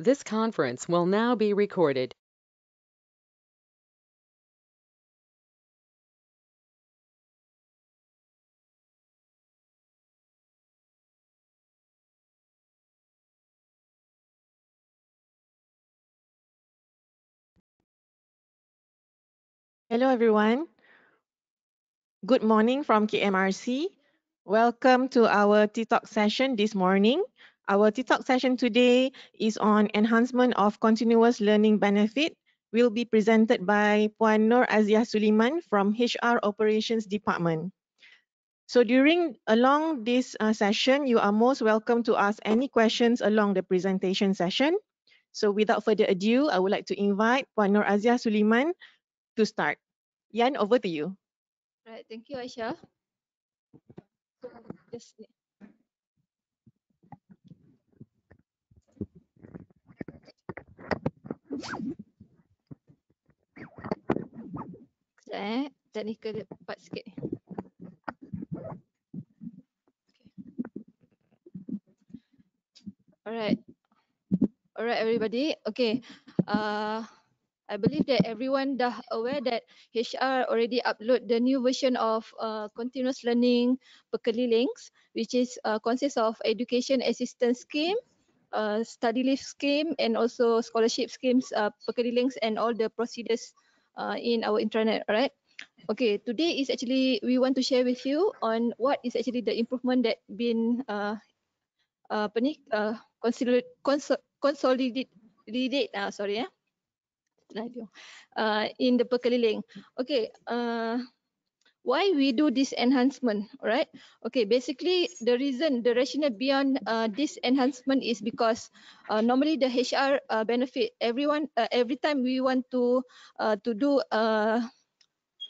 This conference will now be recorded. Hello, everyone. Good morning from KMRC. Welcome to our T-Talk session this morning. Our TikTok session today is on enhancement of continuous learning benefit will be presented by Puan Nur Azia Suliman from HR Operations Department. So during along this uh, session, you are most welcome to ask any questions along the presentation session. So without further ado, I would like to invite Puan Nur Azia Suliman to start. Yan, over to you. All right, thank you, Aisha. Just Sekejap eh. Technical part sikit. Alright. Alright everybody. Okay. Uh, I believe that everyone dah aware that HR already upload the new version of uh, continuous learning Berkeley Links, which is uh, consists of education assistance scheme uh, study leave scheme and also scholarship schemes, uh, links and all the procedures uh, in our intranet, right? Okay, today is actually, we want to share with you on what is actually the improvement that been uh, uh, uh, considered, consolidated, uh, sorry, eh? Uh, in the Perkali link. Okay, uh, why we do this enhancement right okay basically the reason the rationale beyond uh, this enhancement is because uh, normally the hr uh, benefit everyone uh, every time we want to uh, to do a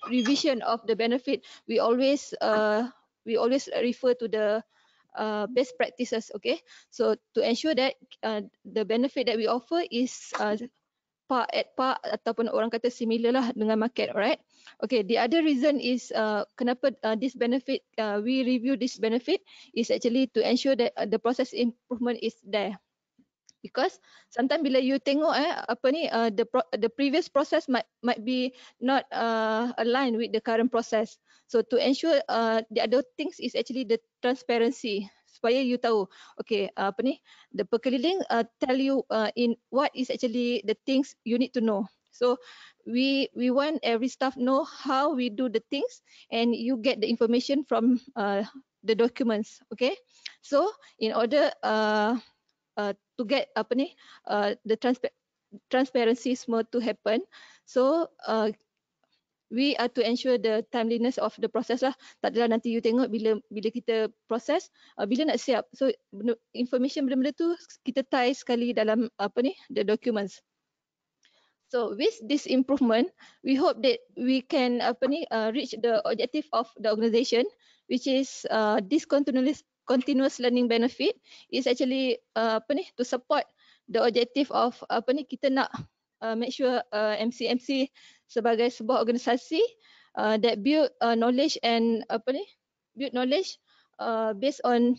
revision of the benefit we always uh, we always refer to the uh, best practices okay so to ensure that uh, the benefit that we offer is uh, par at par ataupun orang kata similar lah dengan market alright okay the other reason is uh, kenapa uh, this benefit uh, we review this benefit is actually to ensure that uh, the process improvement is there because sometimes bila you tengok eh apa ni uh, the pro- the previous process might might be not uh, aligned with the current process so to ensure uh, the other things is actually the transparency supaya you tahu okay uh, apa ni the perkeliling uh, tell you uh, in what is actually the things you need to know so we we want every staff know how we do the things and you get the information from uh, the documents okay so in order uh, uh, to get apa ni uh, the transpa- transparency semua to happen so uh, we are to ensure the timeliness of the process lah. Tak adalah nanti you tengok bila bila kita proses, uh, bila nak siap. So information benda-benda tu kita tie sekali dalam apa ni, the documents. So with this improvement, we hope that we can apa ni, uh, reach the objective of the organisation, which is uh, this continuous continuous learning benefit is actually uh, apa ni, to support the objective of apa ni kita nak uh, make sure uh, MCMC sebagai sebuah organisasi uh, that build uh, knowledge and apa ni build knowledge uh, based on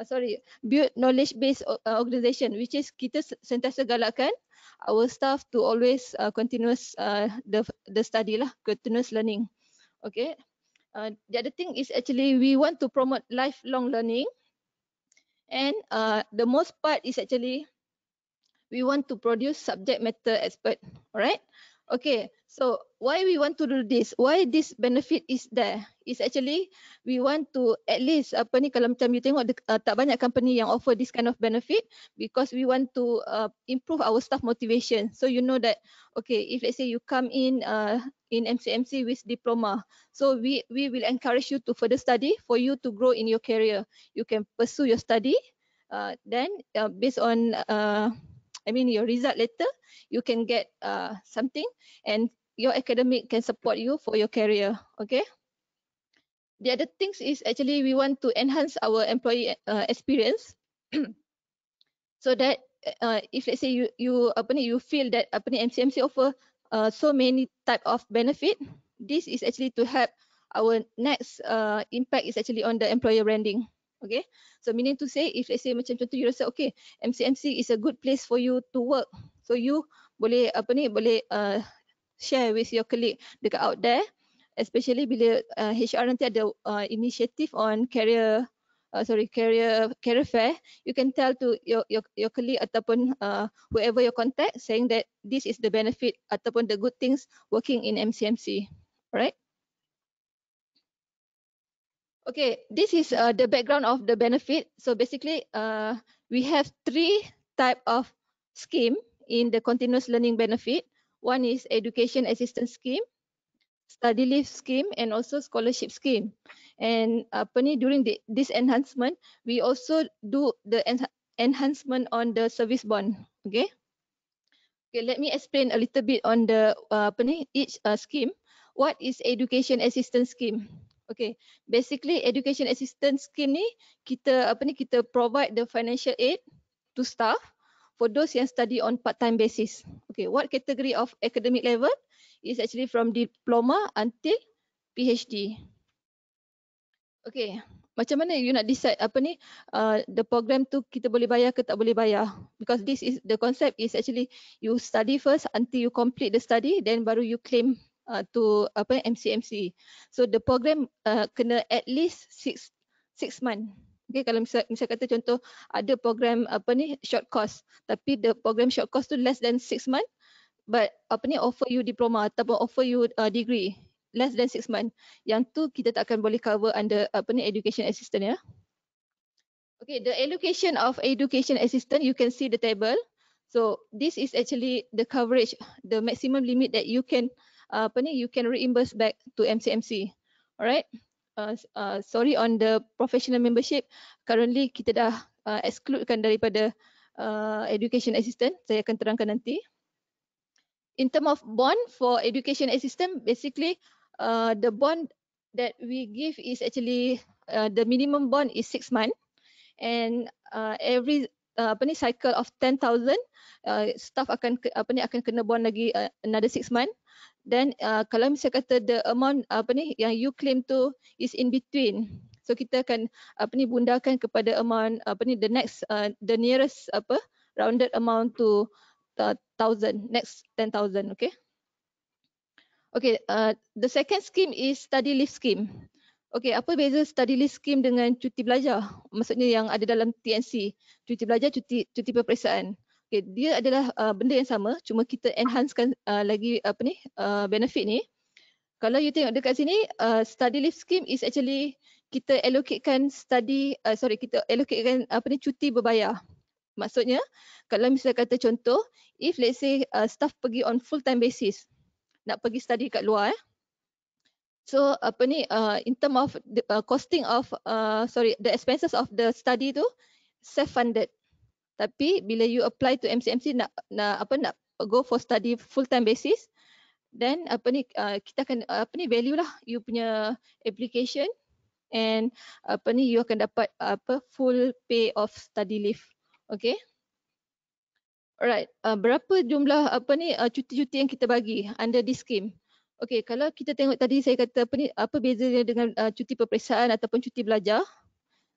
uh, sorry build knowledge based uh, organisation which is kita sentiasa galakkan our staff to always uh, continuous uh, the the study lah continuous learning okay uh, the other thing is actually we want to promote lifelong learning and uh, the most part is actually we want to produce subject matter expert all right okay so why we want to do this why this benefit is there is actually we want to at least apa ni kalau macam you tengok uh, tak banyak company yang offer this kind of benefit because we want to uh, improve our staff motivation so you know that okay if let's say you come in uh, in MCMC with diploma so we we will encourage you to further study for you to grow in your career you can pursue your study uh, then uh, based on uh, I mean your result letter, you can get uh, something and your academic can support you for your career. Okay. The other things is actually we want to enhance our employee uh, experience so that uh, if let's say you you, you feel that opening MCMC offer uh, so many type of benefit, this is actually to help our next uh, impact is actually on the employer branding. Okay, so meaning to say, if let's say macam contoh you rasa okay, MCMC is a good place for you to work. So you boleh apa ni, boleh uh, share with your colleague dekat out there. Especially bila uh, HR nanti ada uh, initiative on career, uh, sorry, career career fair, you can tell to your your, your colleague ataupun uh, whoever your contact saying that this is the benefit ataupun the good things working in MCMC. Alright. Okay, this is uh, the background of the benefit. So basically, uh, we have three type of scheme in the continuous learning benefit. One is education assistance scheme, study leave scheme, and also scholarship scheme. And apa during the, this enhancement, we also do the en enhancement on the service bond. Okay. Okay, let me explain a little bit on the uh, each uh, scheme. What is education assistance scheme? Okay, basically education assistance scheme ni kita apa ni kita provide the financial aid to staff for those yang study on part-time basis. Okay, what category of academic level is actually from diploma until PhD. Okay, macam mana you nak decide apa ni uh, the program tu kita boleh bayar ke tak boleh bayar? Because this is the concept is actually you study first until you complete the study then baru you claim uh, to apa MCMC. So the program uh, kena at least six six month. Okay, kalau misal misal kata contoh ada program apa ni short course, tapi the program short course tu less than six month, but apa ni offer you diploma atau offer you uh, degree less than six month. Yang tu kita tak akan boleh cover under apa ni education assistant ya. Okay, the allocation of education assistant, you can see the table. So this is actually the coverage, the maximum limit that you can Uh, apa ni you can reimburse back to MCMC. Alright. Uh, uh, sorry on the professional membership. Currently kita dah uh, excludekan daripada uh, education assistant. Saya akan terangkan nanti. In term of bond for education assistant, basically uh, the bond that we give is actually uh, the minimum bond is six month, and uh, every uh, apa ni cycle of ten thousand uh, staff akan apa ni akan kena bond lagi uh, another six month then uh, kalau saya kata the amount apa ni yang you claim tu is in between so kita akan apa ni bundarkan kepada amount apa ni the next uh, the nearest apa rounded amount to 1000 uh, next thousand, okay okay uh, the second scheme is study leave scheme Okay. apa beza study leave scheme dengan cuti belajar? Maksudnya yang ada dalam TNC, cuti belajar, cuti cuti peperiksaan. Okay, dia adalah uh, benda yang sama cuma kita enhancekan uh, lagi apa ni uh, benefit ni. Kalau you tengok dekat sini uh, study leave scheme is actually kita allocatekan study uh, sorry kita allocatekan apa ni cuti berbayar. Maksudnya kalau misalnya kata contoh if let's say uh, staff pergi on full time basis nak pergi study kat luar eh. So apa ni uh, in term of the uh, costing of uh, sorry the expenses of the study tu self funded tapi bila you apply to MCMC nak nak apa nak go for study full time basis then apa ni uh, kita akan uh, apa ni value lah you punya application and apa ni you akan dapat uh, apa full pay of study leave okay alright uh, berapa jumlah apa ni uh, cuti-cuti yang kita bagi under this scheme okay kalau kita tengok tadi saya kata apa ni apa bezanya dengan uh, cuti peperiksaan ataupun cuti belajar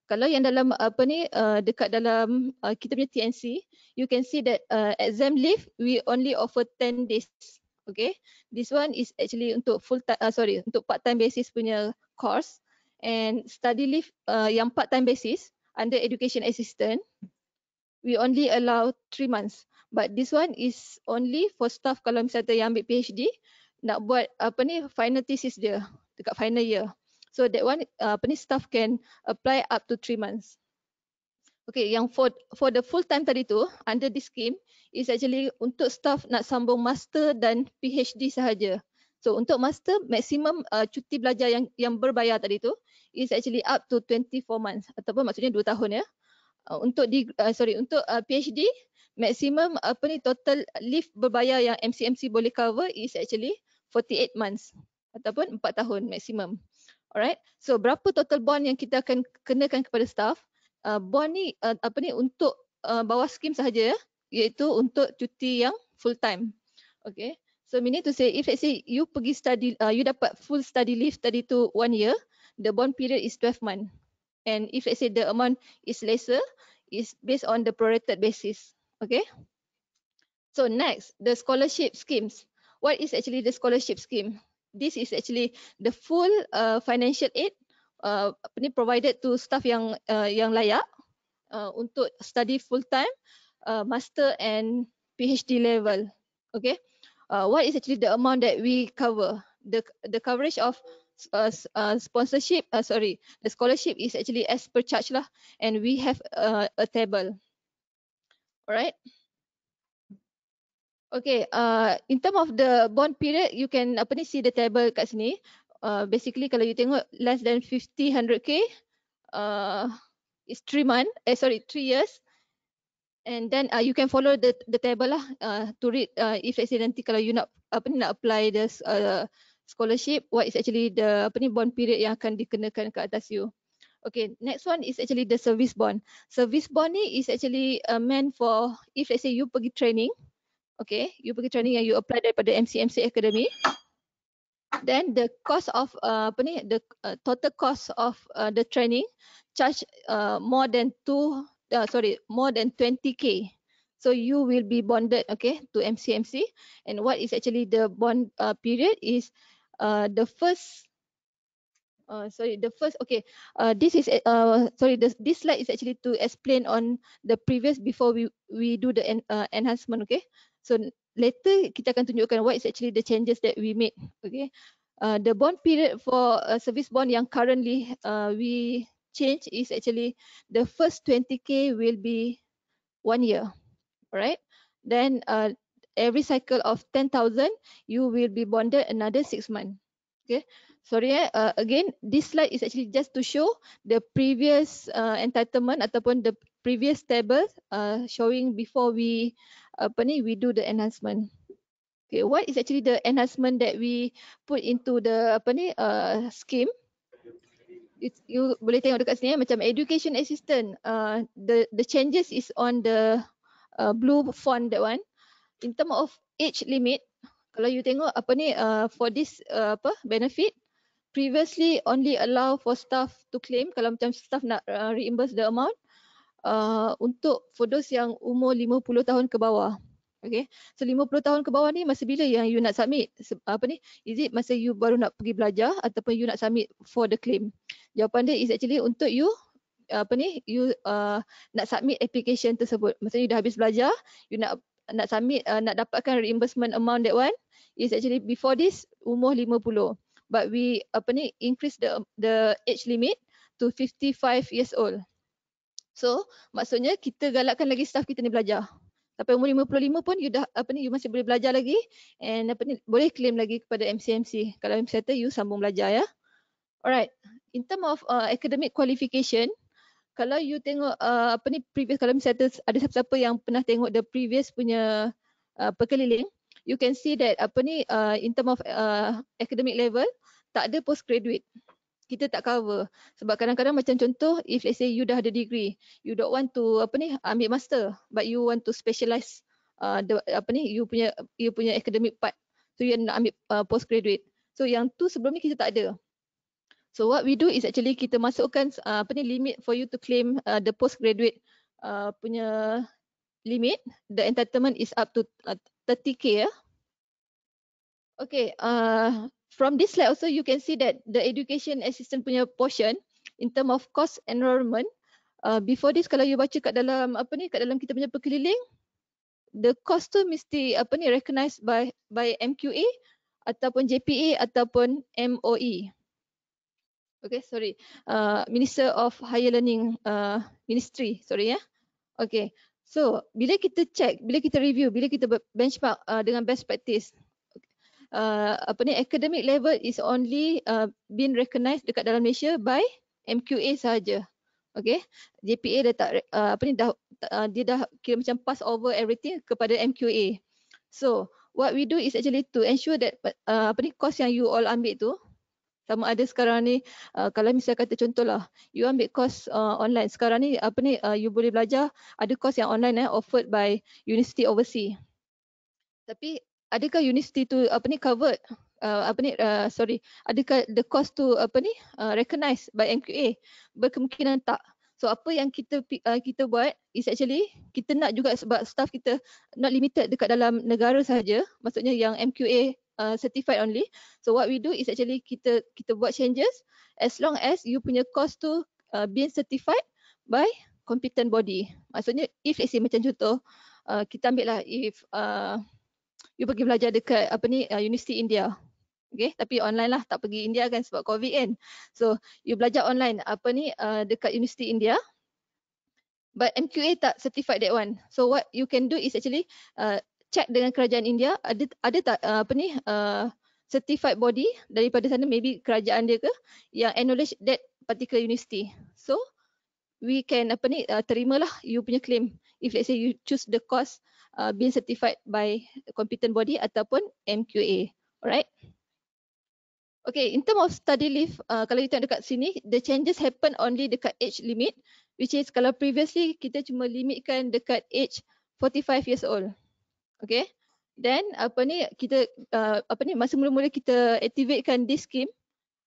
kalau yang dalam apa ni uh, dekat dalam uh, kita punya TNC you can see that uh, exam leave we only offer 10 days okay this one is actually untuk full time uh, sorry untuk part time basis punya course and study leave uh, yang part time basis under education assistant we only allow 3 months but this one is only for staff kalau misalnya yang ambil PhD nak buat apa ni final thesis dia dekat final year So that one uh, apa ni staff can apply up to 3 months. Okay, yang for for the full time tadi tu under this scheme is actually untuk staff nak sambung master dan PhD sahaja. So untuk master maksimum uh, cuti belajar yang yang berbayar tadi tu is actually up to 24 months ataupun maksudnya 2 tahun ya. Uh, untuk di uh, sorry untuk uh, PhD maksimum apa ni total leave berbayar yang MCMC boleh cover is actually 48 months ataupun 4 tahun maksimum. Alright. So berapa total bond yang kita akan kenakan kepada staff? Uh, bond ni uh, apa ni untuk uh, bawah skim sahaja ya, iaitu untuk cuti yang full time. Okay. So we need to say if let's say you pergi study, uh, you dapat full study leave tadi tu one year, the bond period is 12 month. And if let's say the amount is lesser, is based on the prorated basis. Okay. So next, the scholarship schemes. What is actually the scholarship scheme? this is actually the full uh, financial aid uh, apa uh, ni provided to staff yang uh, yang layak uh, untuk study full time uh, master and phd level okay uh, what is actually the amount that we cover the the coverage of uh, uh, sponsorship uh, sorry the scholarship is actually as per charge lah and we have uh, a table all right Okay, uh, in term of the bond period, you can apa ni see the table kat sini. Uh, basically, kalau you tengok less than 50, 100k, uh, it's three month. Eh, sorry, three years. And then uh, you can follow the the table lah uh, to read uh, if accidentally kalau you nak apa ni nak apply the uh, scholarship, what is actually the apa ni bond period yang akan dikenakan ke atas you. Okay, next one is actually the service bond. Service bond ni is actually uh, meant for if let's say you pergi training, Okay, you pergi training yang you apply daripada MCMC Academy. Then the cost of uh, apa ni, the uh, total cost of uh, the training charge uh, more than two, uh, sorry, more than 20k. So you will be bonded, okay, to MCMC. And what is actually the bond uh, period is uh, the first uh, sorry, the first, okay, uh, this is, uh, sorry, this, this slide is actually to explain on the previous before we, we do the en uh, enhancement, okay? So later kita akan tunjukkan what is actually the changes that we made. Okay. Uh, the bond period for a service bond yang currently uh, we change is actually the first 20k will be one year. Alright. Then uh, every cycle of 10,000, you will be bonded another six months. Okay. Sorry, eh? uh, again, this slide is actually just to show the previous uh, entitlement ataupun the previous table uh, showing before we apa ni we do the enhancement. Okay, what is actually the enhancement that we put into the apa ni uh, scheme? It, you boleh tengok dekat sini eh? macam education assistant uh, the the changes is on the uh, blue font that one in term of age limit kalau you tengok apa ni uh, for this uh, apa benefit previously only allow for staff to claim kalau macam staff nak uh, reimburse the amount Uh, untuk for those yang umur 50 tahun ke bawah. Okay. So 50 tahun ke bawah ni masa bila yang you nak submit apa ni? Is it masa you baru nak pergi belajar ataupun you nak submit for the claim? Jawapan dia is actually untuk you apa ni? You uh, nak submit application tersebut. Maksudnya you dah habis belajar, you nak nak submit uh, nak dapatkan reimbursement amount that one is actually before this umur 50. But we apa ni increase the the age limit to 55 years old. So maksudnya kita galakkan lagi staff kita ni belajar. Sampai umur 55 pun you dah apa ni you masih boleh belajar lagi and apa ni boleh claim lagi kepada MCMC kalau MC kata you sambung belajar ya. Alright. In term of uh, academic qualification, kalau you tengok uh, apa ni previous kalau misalnya ada siapa-siapa yang pernah tengok the previous punya uh, perkeliling, you can see that apa ni uh, in term of uh, academic level tak ada postgraduate kita tak cover. Sebab kadang-kadang macam contoh, if let's say you dah ada degree, you don't want to apa ni ambil master, but you want to specialize uh, the, apa ni you punya you punya academic part. So you nak ambil uh, postgraduate. So yang tu sebelum ni kita tak ada. So what we do is actually kita masukkan uh, apa ni limit for you to claim uh, the postgraduate uh, punya limit. The entitlement is up to uh, 30k ya. Okay, uh, from this slide also you can see that the education assistant punya portion in term of course enrollment uh, before this kalau you baca kat dalam apa ni kat dalam kita punya perkeliling the cost tu mesti apa ni recognized by by MQA ataupun JPA ataupun MOE. Okay, sorry. Uh, Minister of Higher Learning uh, Ministry, sorry ya. Yeah. Okay, so bila kita check, bila kita review, bila kita benchmark uh, dengan best practice, uh, apa ni academic level is only uh, been recognised dekat dalam Malaysia by MQA saja. Okay, JPA dah tak uh, apa ni dah uh, dia dah kira macam pass over everything kepada MQA. So what we do is actually to ensure that uh, apa ni course yang you all ambil tu sama ada sekarang ni uh, kalau misalnya kata contohlah you ambil course uh, online sekarang ni apa ni uh, you boleh belajar ada course yang online eh offered by university overseas. Tapi adakah universiti tu apa ni covered uh, apa ni uh, sorry adakah the cost tu apa ni uh, recognized by MQA berkemungkinan tak so apa yang kita uh, kita buat is actually kita nak juga sebab staff kita not limited dekat dalam negara saja maksudnya yang MQA Uh, certified only. So what we do is actually kita kita buat changes as long as you punya cost tu uh, being certified by competent body. Maksudnya if let's say macam contoh uh, kita ambil lah if uh, you pergi belajar dekat apa ni uh, University India. Okay, tapi online lah tak pergi India kan sebab COVID kan. So you belajar online apa ni uh, dekat University India. But MQA tak certified that one. So what you can do is actually uh, check dengan kerajaan India ada ada tak uh, apa ni uh, certified body daripada sana maybe kerajaan dia ke yang acknowledge that particular university. So we can apa ni uh, terimalah you punya claim if let's say you choose the course uh, being certified by competent body ataupun MQA. Alright. Okay, in term of study leave, uh, kalau kita tengok dekat sini, the changes happen only dekat age limit, which is kalau previously kita cuma limitkan dekat age 45 years old. Okay, then apa ni kita uh, apa ni masa mula-mula kita activatekan this scheme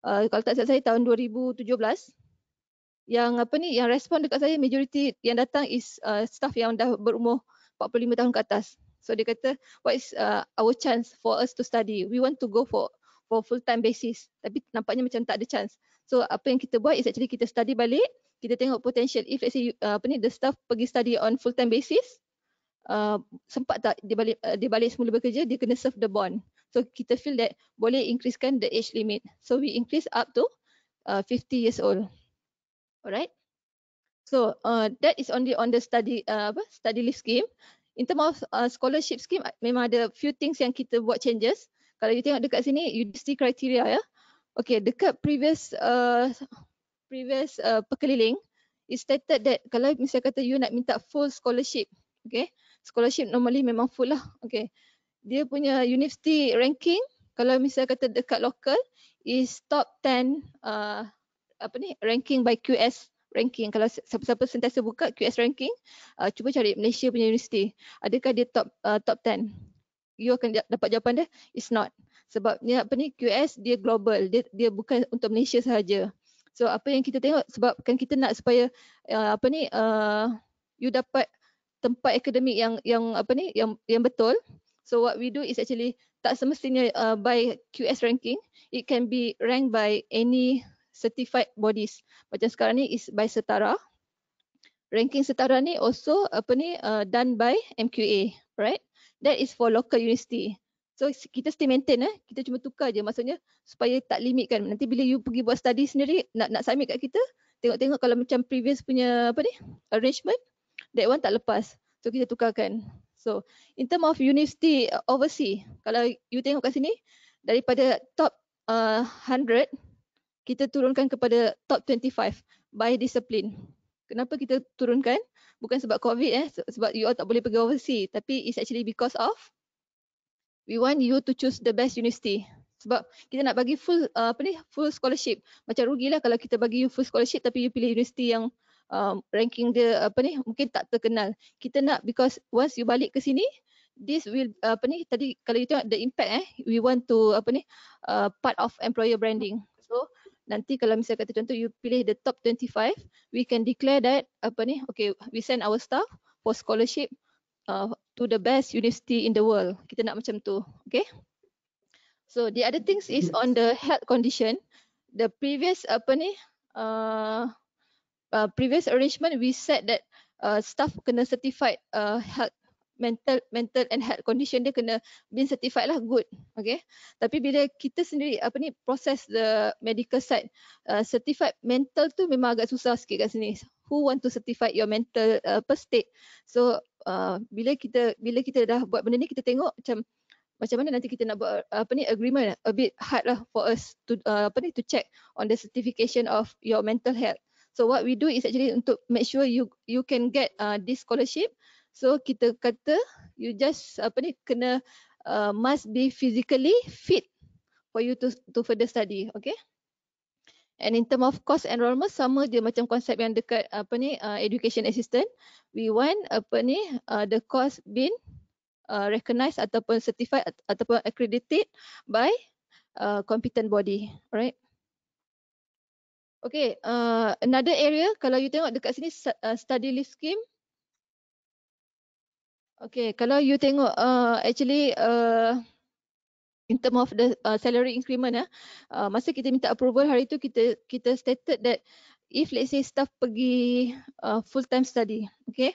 uh, kalau tak salah saya tahun 2017 yang apa ni yang respon dekat saya majority yang datang is uh, staff yang dah berumur 45 tahun ke atas. So dia kata what is uh, our chance for us to study? We want to go for for full time basis. Tapi nampaknya macam tak ada chance. So apa yang kita buat is actually kita study balik, kita tengok potential if let's say uh, apa ni the staff pergi study on full time basis. Uh, sempat tak dia balik uh, dia balik semula bekerja dia kena serve the bond. So kita feel that boleh increasekan the age limit. So we increase up to uh, 50 years old. Alright. So uh, that is only on the study uh, apa study leave scheme. In terms of uh, scholarship scheme, uh, memang ada few things yang kita buat changes. Kalau you tengok dekat sini, UDC criteria ya. Okay, dekat previous uh, previous uh, perkeliling, it stated that kalau misalnya kata you nak minta full scholarship, okay, scholarship normally memang full lah. Okay, dia punya university ranking, kalau misalnya kata dekat local, is top 10 uh, apa ni ranking by QS ranking. Kalau siapa-siapa sentiasa buka QS ranking, uh, cuba cari Malaysia punya universiti. Adakah dia top uh, top 10? You akan dapat jawapan dia, it's not. Sebab ni apa ni QS dia global. Dia dia bukan untuk Malaysia sahaja. So apa yang kita tengok sebab kan kita nak supaya uh, apa ni uh, you dapat tempat akademik yang yang apa ni yang yang betul. So what we do is actually tak semestinya uh, by QS ranking. It can be ranked by any certified bodies. Macam sekarang ni is by setara. Ranking setara ni also apa ni uh, done by MQA, right? That is for local university. So kita still maintain eh. Kita cuma tukar je maksudnya supaya tak limit kan. Nanti bila you pergi buat study sendiri nak nak submit kat kita, tengok-tengok kalau macam previous punya apa ni arrangement that one tak lepas. So kita tukarkan. So in term of university uh, overseas, kalau you tengok kat sini daripada top uh, kita turunkan kepada top 25 by discipline. Kenapa kita turunkan? Bukan sebab COVID eh, sebab you all tak boleh pergi overseas. Tapi it's actually because of we want you to choose the best university. Sebab kita nak bagi full uh, apa ni full scholarship. Macam rugilah kalau kita bagi you full scholarship tapi you pilih university yang um, ranking dia apa ni mungkin tak terkenal. Kita nak because once you balik ke sini this will uh, apa ni tadi kalau you tengok the impact eh we want to apa ni uh, part of employer branding. So nanti kalau misalnya kata contoh you pilih the top 25 we can declare that apa ni okay we send our staff for scholarship uh, to the best university in the world kita nak macam tu okay so the other things is on the health condition the previous apa ni uh, uh, previous arrangement we said that uh, staff kena certified uh, health mental mental and health condition dia kena being certified lah good okay tapi bila kita sendiri apa ni proses the medical side uh, certified mental tu memang agak susah sikit kat sini who want to certify your mental uh, state so uh, bila kita bila kita dah buat benda ni kita tengok macam macam mana nanti kita nak buat uh, apa ni agreement a bit hard lah for us to uh, apa ni to check on the certification of your mental health so what we do is actually untuk make sure you you can get uh, this scholarship So kita kata you just apa ni kena uh, must be physically fit for you to to further study, okay? And in term of course enrollment sama je macam konsep yang dekat apa ni uh, education assistant. We want apa ni uh, the course been uh, recognized ataupun certified ataupun accredited by uh, competent body, right? Okay, uh, another area kalau you tengok dekat sini uh, study leave scheme Okay, kalau you tengok uh, actually uh, in term of the uh, salary increment ya, uh, masa kita minta approval hari tu kita kita stated that if let's say staff pergi uh, full time study, okay.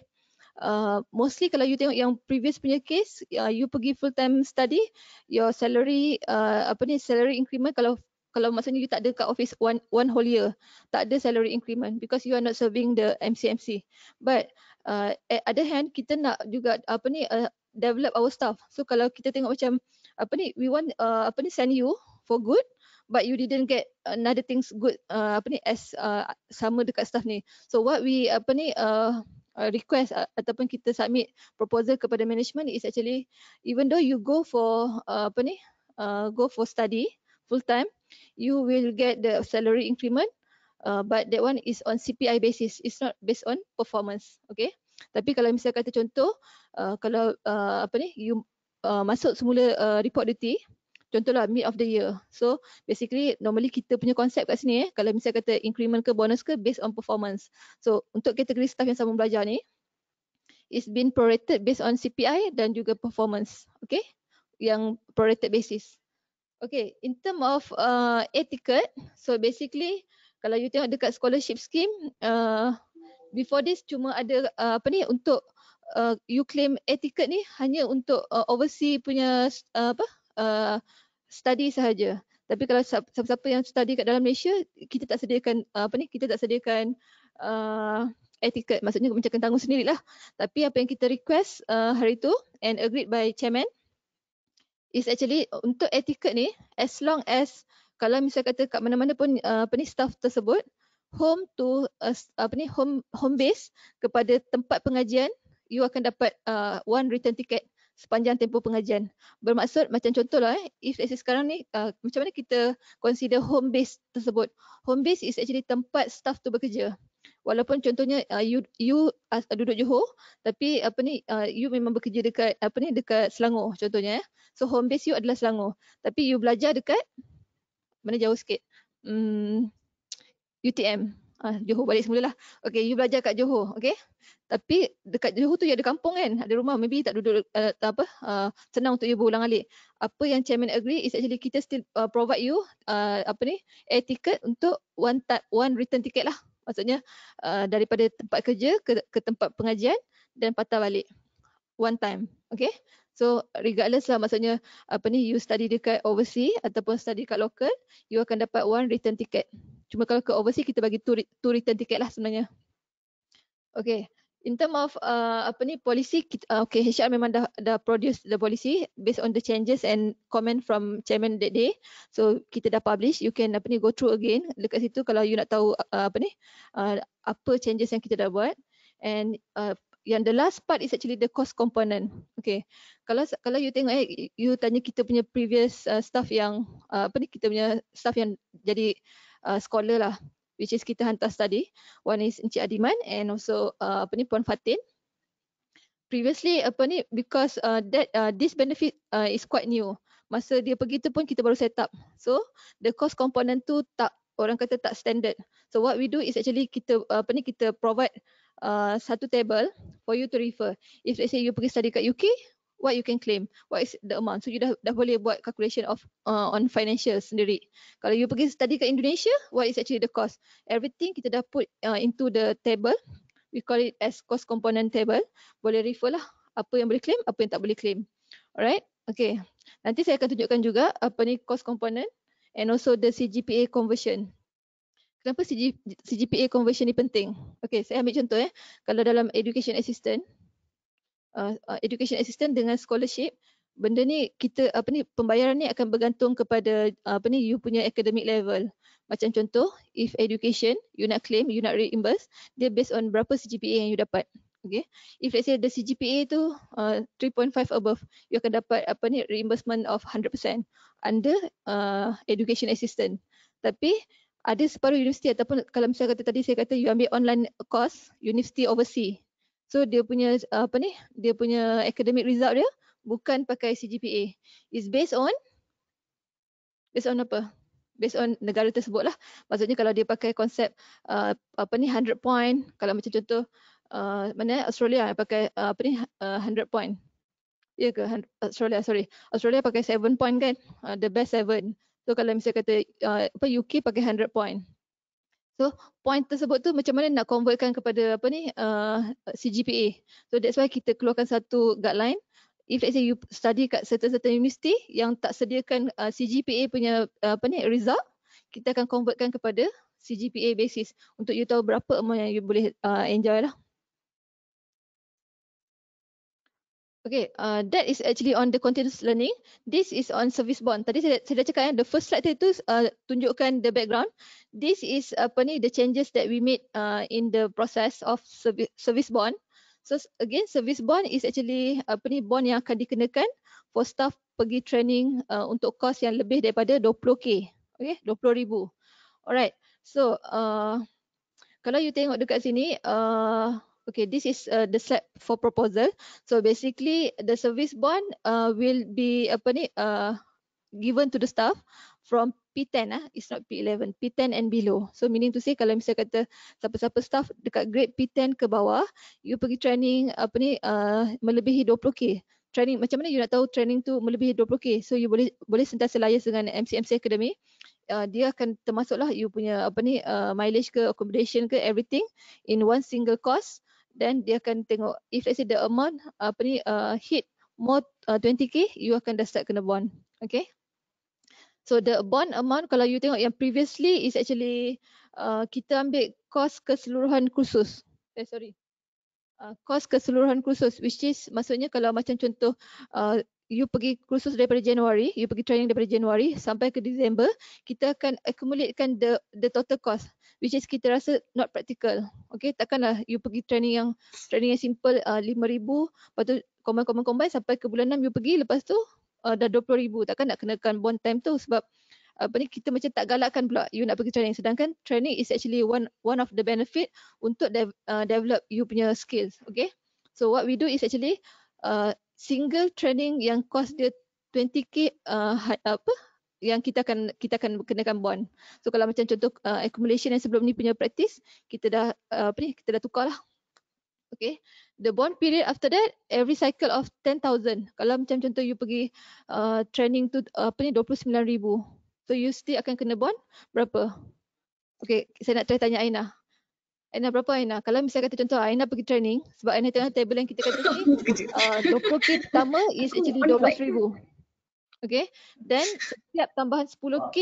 Uh, mostly kalau you tengok yang previous punya case, uh, you pergi full time study, your salary uh, apa ni salary increment kalau kalau maksudnya you tak ada kat office one one whole year, tak ada salary increment because you are not serving the MCMC. But uh, at other hand kita nak juga apa ni uh, develop our staff so kalau kita tengok macam apa ni we want uh, apa ni send you for good but you didn't get another things good uh, apa ni as uh, sama dekat staff ni so what we apa ni uh, uh request uh, ataupun kita submit proposal kepada management is actually even though you go for uh, apa ni uh, go for study full time you will get the salary increment Uh, but that one is on CPI basis. It's not based on performance. Okay. Tapi kalau misalnya kata contoh, uh, kalau uh, apa ni, you uh, masuk semula uh, report duty, contohlah mid of the year. So basically normally kita punya konsep kat sini eh, kalau misalnya kata increment ke bonus ke based on performance. So untuk kategori staff yang sama belajar ni, it's been prorated based on CPI dan juga performance. Okay, yang prorated basis. Okay, in term of uh, etiquette, so basically kalau you tengok dekat scholarship scheme uh, before this cuma ada uh, apa ni untuk uh, you claim etiquette ni hanya untuk uh, overseas punya uh, apa uh, study sahaja tapi kalau siapa-siapa yang study kat dalam Malaysia kita tak sediakan uh, apa ni kita tak sediakan uh, etiquette maksudnya mencakap tanggung sendirilah tapi apa yang kita request uh, hari tu and agreed by chairman is actually untuk etiquette ni as long as kalau misalnya kata kat mana-mana pun uh, apa ni staff tersebut home to uh, apa ni home home base kepada tempat pengajian you akan dapat uh, one return ticket sepanjang tempoh pengajian. Bermaksud macam contohlah eh if as sekarang ni uh, macam mana kita consider home base tersebut. Home base is actually tempat staff tu bekerja. Walaupun contohnya uh, you you uh, duduk Johor tapi apa ni uh, you memang bekerja dekat apa ni dekat Selangor contohnya eh. So home base you adalah Selangor tapi you belajar dekat mana jauh sikit. Hmm, UTM. Ah, Johor balik semula lah. Okay, you belajar kat Johor. Okay. Tapi dekat Johor tu you ada kampung kan? Ada rumah. Maybe tak duduk uh, tak apa. Uh, senang untuk you berulang alik. Apa yang chairman agree is actually kita still uh, provide you uh, apa ni air ticket untuk one type, one return ticket lah. Maksudnya uh, daripada tempat kerja ke, ke tempat pengajian dan patah balik. One time. Okay. So regardless lah maksudnya apa ni you study dekat overseas ataupun study dekat local, you akan dapat one return ticket. Cuma kalau ke overseas kita bagi two, two return ticket lah sebenarnya. Okay. In term of uh, apa ni policy, kita, uh, okay HR memang dah, dah produce the policy based on the changes and comment from chairman that day. So kita dah publish, you can apa ni go through again dekat situ kalau you nak tahu uh, apa ni uh, apa changes yang kita dah buat. And uh, yang the last part is actually the cost component. Okay. Kalau kalau you tengok eh you tanya kita punya previous uh, staff yang uh, apa ni kita punya staff yang jadi uh, scholar lah which is kita hantar study. One is Encik Adiman and also uh, apa ni Puan Fatin. Previously apa ni because uh, that uh, this benefit uh, is quite new. Masa dia pergi tu pun kita baru set up. So the cost component tu tak orang kata tak standard. So what we do is actually kita uh, apa ni kita provide uh, satu table for you to refer. If let's say you pergi study kat UK, what you can claim, what is the amount. So you dah, dah boleh buat calculation of uh, on financial sendiri. Kalau you pergi study kat Indonesia, what is actually the cost. Everything kita dah put uh, into the table. We call it as cost component table. Boleh refer lah apa yang boleh claim, apa yang tak boleh claim. Alright, okay. Nanti saya akan tunjukkan juga apa ni cost component and also the CGPA conversion kenapa CG, CGPA conversion ni penting? Okay, saya ambil contoh Eh. Kalau dalam education assistant, uh, uh, education assistant dengan scholarship, benda ni kita apa ni pembayaran ni akan bergantung kepada uh, apa ni you punya academic level. Macam contoh, if education you nak claim, you nak reimburse, dia based on berapa CGPA yang you dapat. Okay. If let's say the CGPA tu uh, 3.5 above, you akan dapat apa ni reimbursement of 100% under uh, education assistant. Tapi ada separuh universiti ataupun kalau misalnya kata tadi saya kata you ambil online course university overseas. So dia punya apa ni? Dia punya academic result dia bukan pakai CGPA. Is based on based on apa? Based on negara tersebut lah. Maksudnya kalau dia pakai konsep uh, apa ni 100 point. Kalau macam contoh uh, mana Australia pakai uh, apa ni uh, 100 point. Ya ke Australia sorry. Australia pakai 7 point kan. Uh, the best 7. So kalau misalnya kata uh, apa uh, UK pakai 100 point. So point tersebut tu macam mana nak convertkan kepada apa ni uh, CGPA. So that's why kita keluarkan satu guideline if let's say you study kat certain-certain university yang tak sediakan uh, CGPA punya uh, apa ni result, kita akan convertkan kepada CGPA basis untuk you tahu berapa amount yang you boleh uh, enjoy lah. Okay, uh, that is actually on the continuous learning. This is on service bond. Tadi saya, saya dah cakap ya, the first slide itu uh, tunjukkan the background. This is apa ni, the changes that we made uh, in the process of service, bond. So again, service bond is actually apa ni, bond yang akan dikenakan for staff pergi training uh, untuk kos yang lebih daripada 20K. Okay, 20 ribu. Alright, so uh, kalau you tengok dekat sini, uh, Okay, this is uh, the slide for proposal. So basically, the service bond uh, will be apa ni, uh, given to the staff from P10, ah, it's not P11, P10 and below. So meaning to say, kalau misalnya kata siapa-siapa staff dekat grade P10 ke bawah, you pergi training apa ni, uh, melebihi 20K. Training macam mana you nak tahu training tu melebihi 20K? So you boleh boleh sentiasa layas dengan MCMC Academy. Uh, dia akan termasuklah you punya apa ni uh, mileage ke accommodation ke everything in one single course then dia akan tengok if let's say the amount apa ni uh, hit more uh, 20k you akan dah start kena bond okay so the bond amount kalau you tengok yang previously is actually uh, kita ambil cost keseluruhan kursus eh, sorry uh, kos keseluruhan kursus which is maksudnya kalau macam contoh uh, you pergi kursus daripada Januari, you pergi training daripada Januari sampai ke Disember, kita akan accumulatekan the the total cost which is kita rasa not practical. Okay, takkanlah you pergi training yang training yang simple uh, 5000, lepas tu komen komen sampai ke bulan 6 you pergi lepas tu uh, dah 20000. Takkan nak kenakan bond time tu sebab apa ni kita macam tak galakkan pula you nak pergi training sedangkan training is actually one one of the benefit untuk dev, uh, develop you punya skills okay so what we do is actually uh, single training yang cost dia 20k uh, ha, apa yang kita akan kita akan kenakan bond. So kalau macam contoh uh, accumulation yang sebelum ni punya practice, kita dah uh, apa ni kita dah tukarlah. Okay. The bond period after that every cycle of 10,000. Kalau macam contoh you pergi uh, training tu uh, apa ni 29,000. So you still akan kena bond berapa? Okay, saya nak try tanya Aina. Aina berapa Aina? Kalau misalnya kata contoh Aina pergi training sebab Aina tengah table yang kita kata ni uh, 20k pertama is actually 12,000. Okay. Then setiap tambahan 10k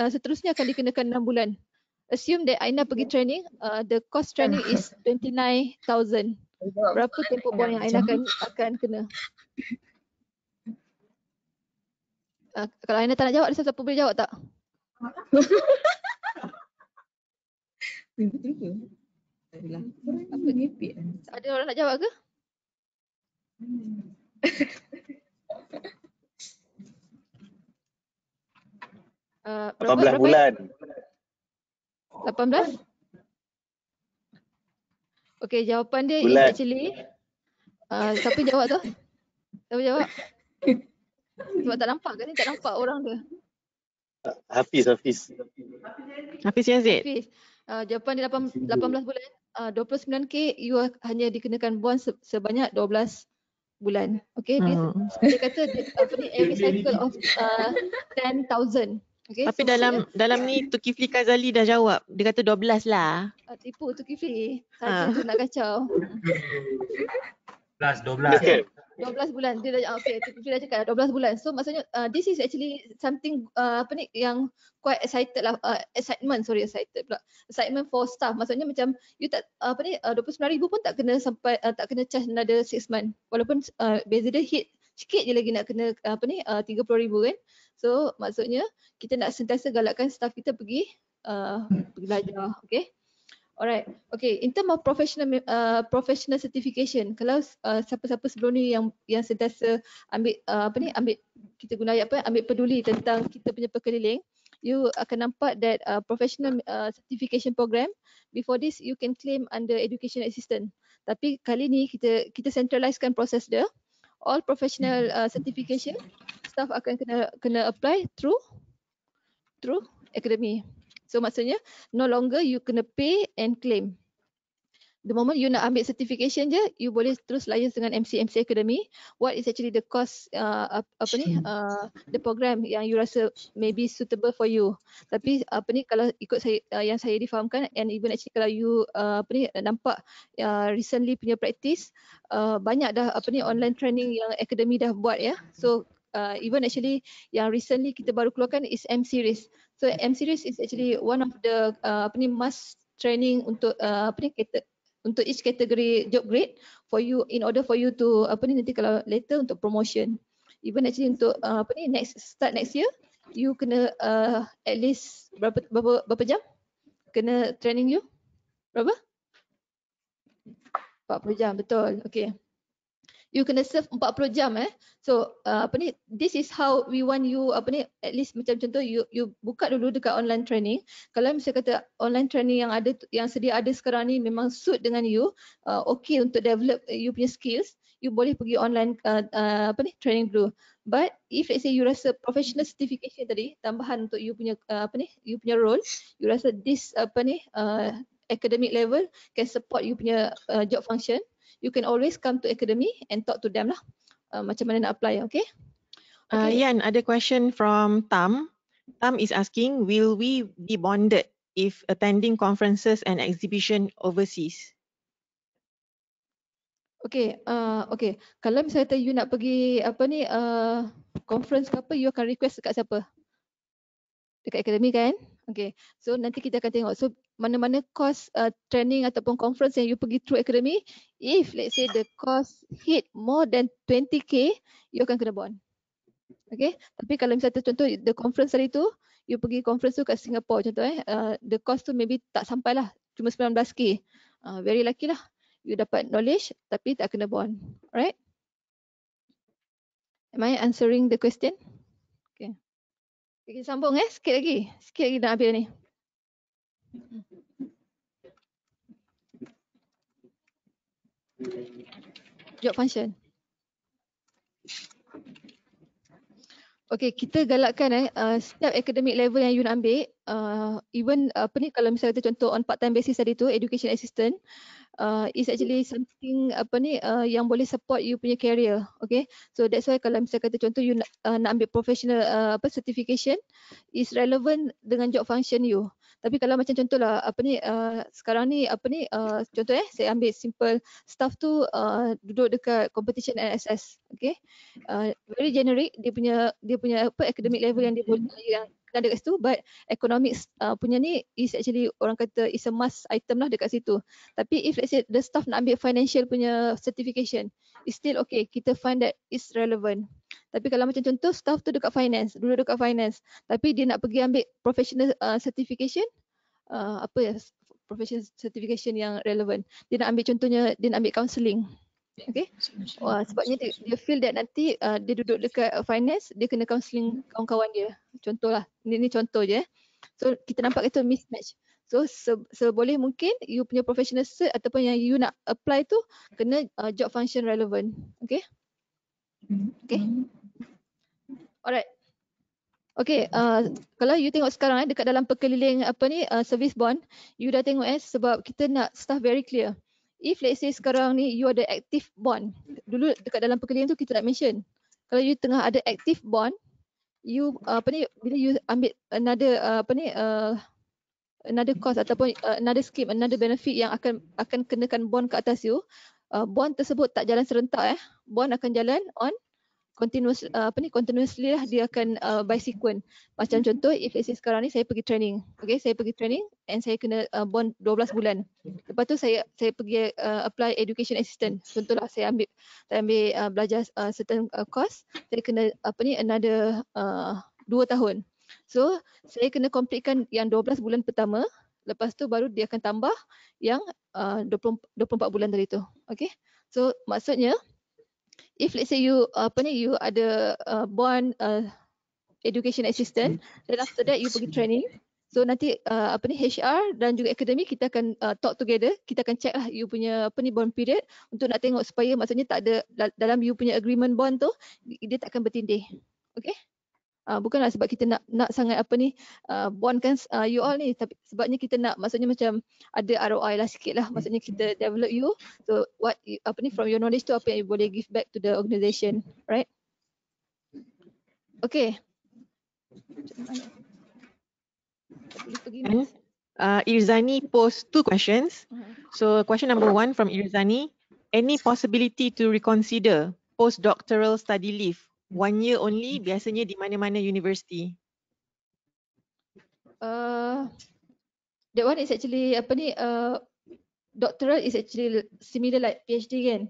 uh, seterusnya akan dikenakan 6 bulan. Assume that Aina pergi training, uh, the cost training is 29,000. Berapa tempoh bond yang Aina akan, akan kena? Uh, kalau Aina tak nak jawab, ada siapa boleh jawab tak? tiba-tiba adalah apa nipik kan. Ada orang nak jawab ke? Hmm. uh, 18 bulan. 18? Okey, jawapan dia bulan. is actually uh, siapa jawab tu? Siapa jawab? Sebab tak nampak kan ni, tak nampak orang tu. Hafiz, Hafiz. Hafiz Yazid. Hafiz uh, Japan di 8, 18 bulan uh, 29k you ha- hanya dikenakan bond sebanyak 12 bulan okay dia, uh. dia kata dia, apa ni every cycle of uh, 10000 Okay, Tapi so dalam saya, dalam ni Tukifli Kazali dah jawab. Dia kata 12 lah. Uh, tipu Tukifli. Ha. Tak nak kacau. 12, 12. Okay. 12 bulan dia dah okay dia dah cakap 12 bulan so maksudnya uh, this is actually something uh, apa ni yang quite excited lah uh, excitement sorry excited pula excitement for staff maksudnya macam you tak uh, apa ni uh, 29000 pun tak kena sampai uh, tak kena charge another 6 month walaupun uh, beza dia hit sikit je lagi nak kena uh, apa ni uh, 30000 kan so maksudnya kita nak sentiasa galakkan staff kita pergi uh, pergi belajar okey Alright. Okay. In term of professional uh, professional certification, kalau uh, siapa-siapa uh, sebelum ni yang yang sentiasa ambil uh, apa ni ambil kita guna apa ambil peduli tentang kita punya perkeliling, you akan nampak that uh, professional uh, certification program before this you can claim under education assistant. Tapi kali ni kita kita centralizekan proses dia. All professional uh, certification staff akan kena kena apply through through academy. So maksudnya no longer you kena pay and claim. The moment you nak ambil certification je, you boleh terus layan dengan MC MC Academy. What is actually the cost? uh, apa ni hmm. uh, the program yang you rasa maybe suitable for you. Tapi apa ni kalau ikut saya uh, yang saya difahamkan and even actually kalau you uh, apa ni nampak uh, recently punya practice uh, banyak dah apa ni online training yang Academy dah buat ya. So uh, even actually yang recently kita baru keluarkan is M series. So M series is actually one of the uh, apa ni must training untuk uh, apa ni untuk each category job grade for you in order for you to apa ni nanti kalau later untuk promotion. Even actually untuk uh, apa ni next start next year you kena uh, at least berapa berapa berapa jam kena training you? Berapa? 40 jam betul. Okay you kena serve 40 jam eh. So uh, apa ni this is how we want you apa ni at least macam contoh you you buka dulu dekat online training. Kalau misalnya kata online training yang ada yang sedia ada sekarang ni memang suit dengan you, uh, okay untuk develop uh, you punya skills, you boleh pergi online uh, uh, apa ni training dulu. But if let's say you rasa professional certification tadi tambahan untuk you punya uh, apa ni you punya role, you rasa this apa ni uh, academic level can support you punya uh, job function, you can always come to academy and talk to them lah. Uh, macam mana nak apply, okay? Uh, okay. Uh, Yan, ada question from Tam. Tam is asking, will we be bonded if attending conferences and exhibition overseas? Okay, uh, okay. Kalau misalnya you nak pergi apa ni uh, conference ke apa, you akan request dekat siapa? Dekat akademi kan? Okay, so nanti kita akan tengok. So mana-mana course uh, training ataupun conference yang you pergi through academy if let's say the cost hit more than 20k you akan kena bond okay tapi kalau misalnya contoh the conference hari tu you pergi conference tu kat Singapore contoh eh uh, the cost tu maybe tak sampai lah cuma 19k uh, very lucky lah you dapat knowledge tapi tak kena bond right am I answering the question okay kita sambung eh sikit lagi sikit lagi nak habis ni Job mm-hmm. function. Okay, kita galakkan eh, uh, setiap academic level yang you nak ambil, uh, even uh, apa ni, kalau misalnya kita contoh on part-time basis tadi tu, education assistant, uh, is actually something apa ni uh, yang boleh support you punya career. Okay, so that's why kalau misalnya kata contoh you nak, uh, nak ambil professional uh, apa certification, is relevant dengan job function you. Tapi kalau macam contohlah apa ni uh, sekarang ni apa ni uh, contoh eh saya ambil simple staff tu uh, duduk dekat competition NSS okay? Uh, very generic dia punya dia punya apa academic level yang dia boleh yang ada dekat situ but economics uh, punya ni is actually orang kata is a must item lah dekat situ. Tapi if let's say the staff nak ambil financial punya certification is still okay kita find that is relevant. Tapi kalau macam contoh staff tu dekat finance, dulu dekat finance, tapi dia nak pergi ambil professional uh, certification uh, apa ya professional certification yang relevant. Dia nak ambil contohnya dia nak ambil counselling. Okay. Wah, sebabnya dia, dia feel that nanti uh, dia duduk dekat uh, finance, dia kena counselling kawan-kawan dia. Contohlah. Ini, ini contoh je. Eh. So kita nampak itu mismatch. So se- seboleh mungkin you punya professional cert ataupun yang you nak apply tu kena uh, job function relevant. Okay. Mm-hmm. Okay. Alright. Okay, uh, kalau you tengok sekarang eh, dekat dalam perkeliling apa ni, uh, service bond, you dah tengok eh sebab kita nak staff very clear. If let's say sekarang ni you ada active bond, dulu dekat dalam perkeliling tu kita tak mention. Kalau you tengah ada active bond, you uh, apa ni, bila you ambil another uh, apa ni, uh, another cost ataupun uh, another scheme, another benefit yang akan akan kenakan bond ke atas you, uh, bond tersebut tak jalan serentak eh. Bond akan jalan on continuous uh, apa ni continuously lah dia akan uh, by sequence. Macam hmm. contoh if it's sekarang ni saya pergi training. Okay saya pergi training and saya kena uh, bond 12 bulan. Lepas tu saya saya pergi uh, apply education assistant. Contohlah saya ambil saya ambil uh, belajar uh, certain uh, course saya kena apa ni another uh, 2 tahun. So saya kena completekan yang 12 bulan pertama lepas tu baru dia akan tambah yang uh, 20, 24 bulan dari tu. Okay. So maksudnya if let's say you apa ni you ada uh, born uh, education assistant then after that you pergi training so nanti uh, apa ni HR dan juga akademi kita akan uh, talk together kita akan check lah you punya apa ni bond period untuk nak tengok supaya maksudnya tak ada dalam you punya agreement bond tu dia tak akan bertindih okay Ah, bukanlah sebab kita nak nak sangat apa ni uh, ah, bondkan uh, ah, you all ni tapi sebabnya kita nak maksudnya macam ada ROI lah sikit lah maksudnya hmm. kita develop you so what you, apa ni from your knowledge tu apa yang you boleh give back to the organisation right okay uh, Irzani post two questions. Mm-hmm. So question number one from Irzani. Any possibility to reconsider postdoctoral study leave one year only biasanya di mana-mana university? Uh, that one is actually apa ni uh, doctoral is actually similar like PhD kan?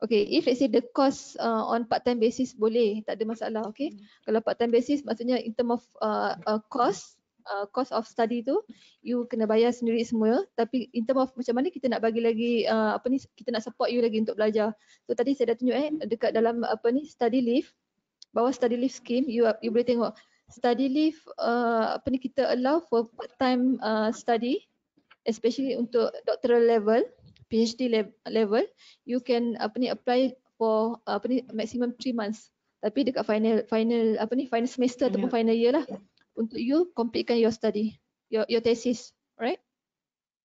Okay, if let's say the cost uh, on part-time basis boleh, tak ada masalah. Okay, mm. kalau part-time basis maksudnya in term of uh, uh, cost, uh, cost of study tu, you kena bayar sendiri semua. Tapi in term of macam mana kita nak bagi lagi, uh, apa ni, kita nak support you lagi untuk belajar. So tadi saya dah tunjuk eh, dekat dalam apa ni, study leave, bawah study leave scheme you you boleh tengok study leave uh, apa ni kita allow for part time uh, study especially untuk doctoral level PhD le level you can apa ni apply for uh, apa ni maximum 3 months tapi dekat final final apa ni final semester yeah. ataupun final year lah yeah. untuk you completekan your study your your thesis right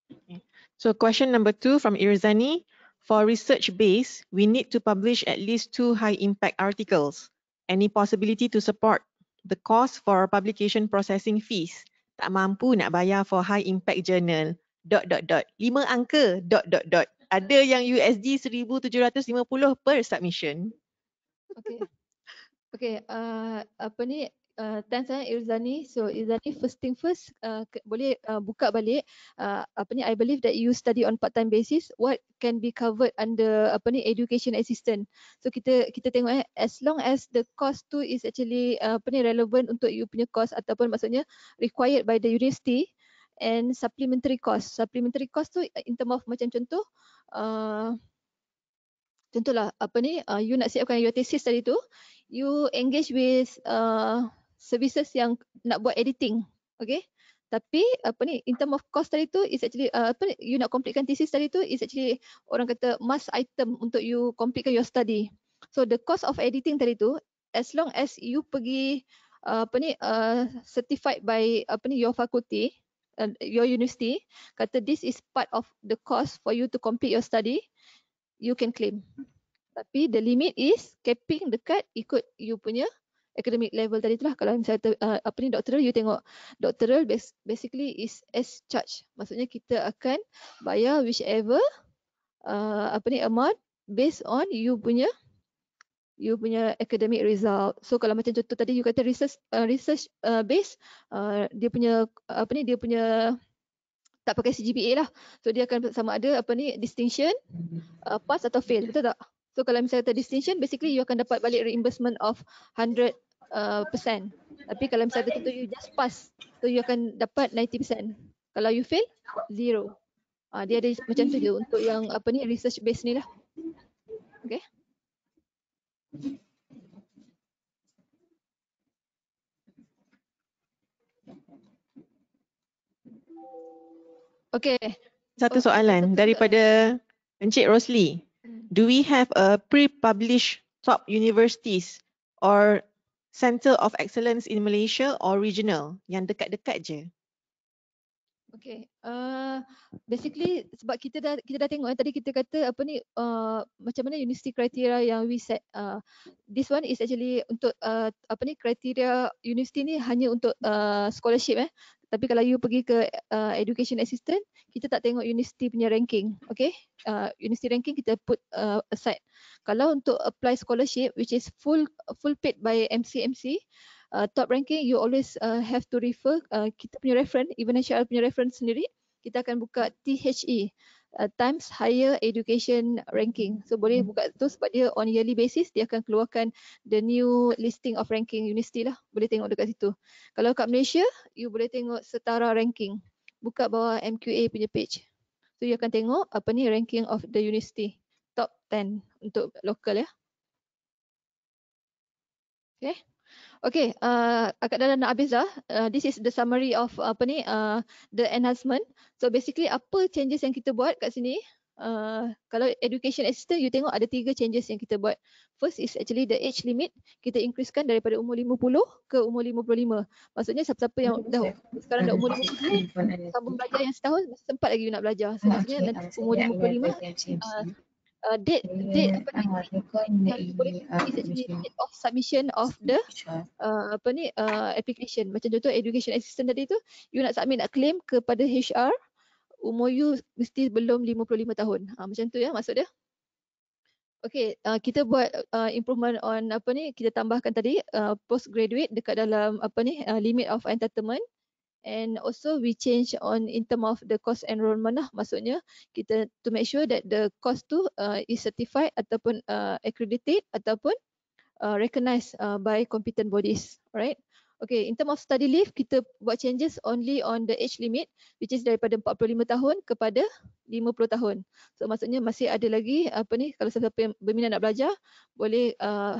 okay. so question number two from Irzani for research base we need to publish at least two high impact articles any possibility to support the cost for publication processing fees tak mampu nak bayar for high impact journal dot dot dot lima angka dot dot dot ada yang USD 1750 per submission okay okay uh, apa ni Uh, thanks eh Irzani. So Irzani first thing first, uh, boleh uh, buka balik uh, apa ni I believe that you study on part-time basis. What can be covered under apa ni education assistant. So kita kita tengok eh as long as the cost tu is actually uh, apa ni relevant untuk you punya cost ataupun maksudnya required by the university and supplementary cost. Supplementary cost tu uh, in term of macam contoh uh, contohlah apa ni uh, you nak siapkan your thesis tadi tu you engage with uh, services yang nak buat editing. Okay. Tapi apa ni in term of cost tadi tu is actually uh, apa ni you nak completekan thesis tadi tu is actually orang kata must item untuk you completekan your study. So the cost of editing tadi tu as long as you pergi uh, apa ni uh, certified by apa ni your faculty uh, your university kata this is part of the cost for you to complete your study you can claim. Tapi the limit is capping dekat ikut you punya academic level tadi itulah kalau misalnya uh, apa ni doctoral you tengok doctoral basically is as charge maksudnya kita akan bayar whichever uh, apa ni amount based on you punya you punya academic result so kalau macam contoh tadi you kata research uh, research uh, base uh, dia punya apa ni dia punya tak pakai CGPA lah so dia akan sama ada apa ni distinction uh, pass atau fail betul tak so kalau misalnya kata distinction basically you akan dapat balik reimbursement of 100 Uh, persen. Tapi kalau misalnya contoh you just pass, so you akan dapat 90 persen. Kalau you fail, zero. Uh, dia ada macam tu je untuk yang apa ni research base ni lah. Okay. Okay. Satu soalan oh, daripada Encik Rosli. Hmm. Do we have a pre-published top universities or Center of Excellence in Malaysia or regional yang dekat-dekat je. Okay, uh, basically sebab kita dah kita dah tengok eh, tadi kita kata apa ni uh, macam mana university criteria yang we set. Uh, this one is actually untuk uh, apa ni criteria university ni hanya untuk uh, scholarship eh. Tapi kalau you pergi ke uh, education assistant, kita tak tengok university punya ranking. Okay, uh, university ranking kita put uh, aside. Kalau untuk apply scholarship which is full full paid by MCMC, -MC, uh, top ranking you always uh, have to refer uh, kita punya reference even HR punya reference sendiri kita akan buka THE uh, times higher education ranking so boleh hmm. buka tu sebab dia on yearly basis dia akan keluarkan the new listing of ranking universiti lah boleh tengok dekat situ kalau kat Malaysia you boleh tengok setara ranking buka bawah MQA punya page so you akan tengok apa ni ranking of the university top 10 untuk local ya Okay. Okay, uh, agak dalam nak habis dah. Uh, this is the summary of apa ni, uh, the enhancement. So basically apa changes yang kita buat kat sini. Uh, kalau education assistant, you tengok ada tiga changes yang kita buat. First is actually the age limit. Kita increasekan daripada umur 50 ke umur 55. Maksudnya siapa-siapa yang dah sekarang dah umur 50, sambung belajar yang setahun, masih sempat lagi you nak belajar. So, maksudnya okay, umur 55, uh, Uh, date ah, date apa ni uh, date of submission of the uh, apa ni uh, application macam contoh education assistant tadi tu you nak submit nak claim kepada HR umur you mesti belum 55 tahun uh, macam tu ya maksud dia Okay, uh, kita buat uh, improvement on apa ni, kita tambahkan tadi uh, postgraduate dekat dalam apa ni, uh, limit of entitlement and also we change on in term of the course enrollment lah maksudnya kita to make sure that the course tu uh, is certified ataupun uh, accredited ataupun uh, recognized uh, by competent bodies right okay in term of study leave kita buat changes only on the age limit which is daripada 45 tahun kepada 50 tahun so maksudnya masih ada lagi apa ni kalau siapa-siapa yang berminat nak belajar boleh uh,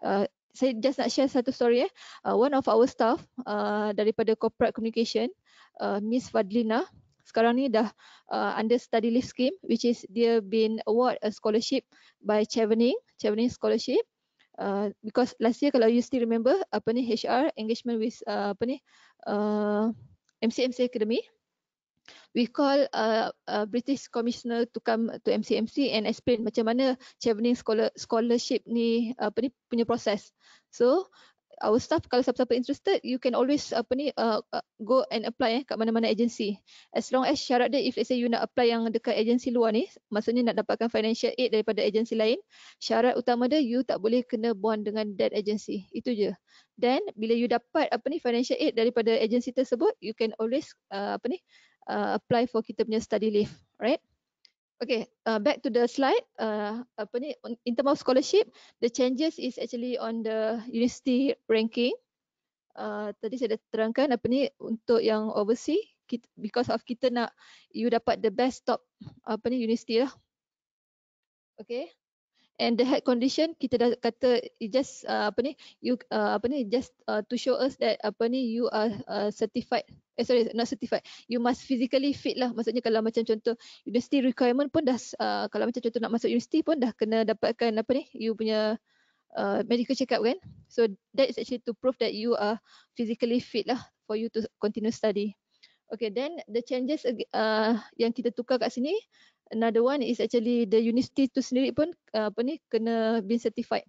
uh saya just nak share satu story eh. Uh, one of our staff uh, daripada corporate communication, uh, Miss Fadlina, sekarang ni dah uh, under study leave scheme which is dia been award a scholarship by Chevening, Chevening scholarship. Uh, because last year kalau you still remember apa ni HR engagement with uh, apa ni uh, MCMC Academy we call uh, uh, British Commissioner to come to MCMC and explain macam mana chevening scholar scholarship ni apa ni punya proses. So our staff kalau siapa-siapa interested you can always apa ni uh, uh, go and apply eh kat mana-mana agency as long as syarat dia if let's say you nak apply yang dekat agency luar ni maksudnya nak dapatkan financial aid daripada agency lain syarat utama dia you tak boleh kena bond dengan that agency itu je then bila you dapat apa ni financial aid daripada agency tersebut you can always uh, apa ni uh, apply for kita punya study leave, right? Okay, uh, back to the slide. Uh, apa ni? In terms of scholarship, the changes is actually on the university ranking. Uh, tadi saya dah terangkan apa ni untuk yang overseas kita, because of kita nak you dapat the best top apa ni university lah. Okay, and the head condition kita dah kata you just uh, apa ni you uh, apa ni just uh, to show us that apa ni you are uh, certified eh sorry not certified you must physically fit lah maksudnya kalau macam contoh university requirement pun dah uh, kalau macam contoh nak masuk university pun dah kena dapatkan apa ni you punya Uh, medical check up kan so that is actually to prove that you are physically fit lah for you to continue study okay then the changes uh, yang kita tukar kat sini another one is actually the university tu sendiri pun uh, apa ni kena being certified.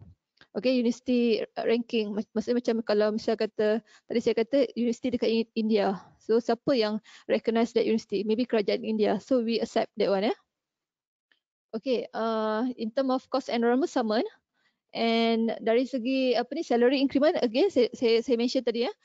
Okay, university ranking. Maksudnya macam kalau misalnya kata, tadi saya kata university dekat India. So, siapa yang recognize that university? Maybe kerajaan India. So, we accept that one. Yeah? Okay, uh, in term of cost and enrollment sama. And dari segi apa ni salary increment, again saya, saya, saya mention tadi ya. Yeah?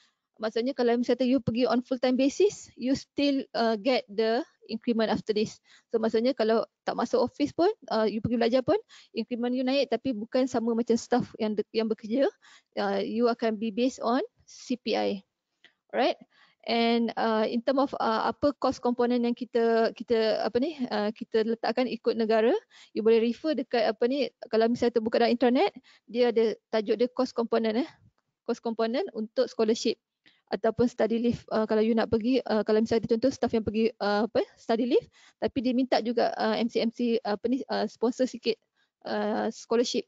Maksudnya kalau misalnya you pergi on full time basis, you still uh, get the increment after this. So maksudnya kalau tak masuk office pun, uh, you pergi belajar pun, increment you naik tapi bukan sama macam staff yang yang bekerja. Uh, you akan be based on CPI. Alright? And uh, in term of uh, apa cost component yang kita kita apa ni uh, kita letakkan ikut negara, you boleh refer dekat apa ni kalau misalnya terbuka dalam internet, dia ada tajuk dia cost component eh. Cost component untuk scholarship ataupun study leave uh, kalau you nak pergi uh, kalau misalnya contoh staff yang pergi uh, apa study leave tapi dia minta juga uh, MCMC uh, apa ni uh, sponsor sikit uh, scholarship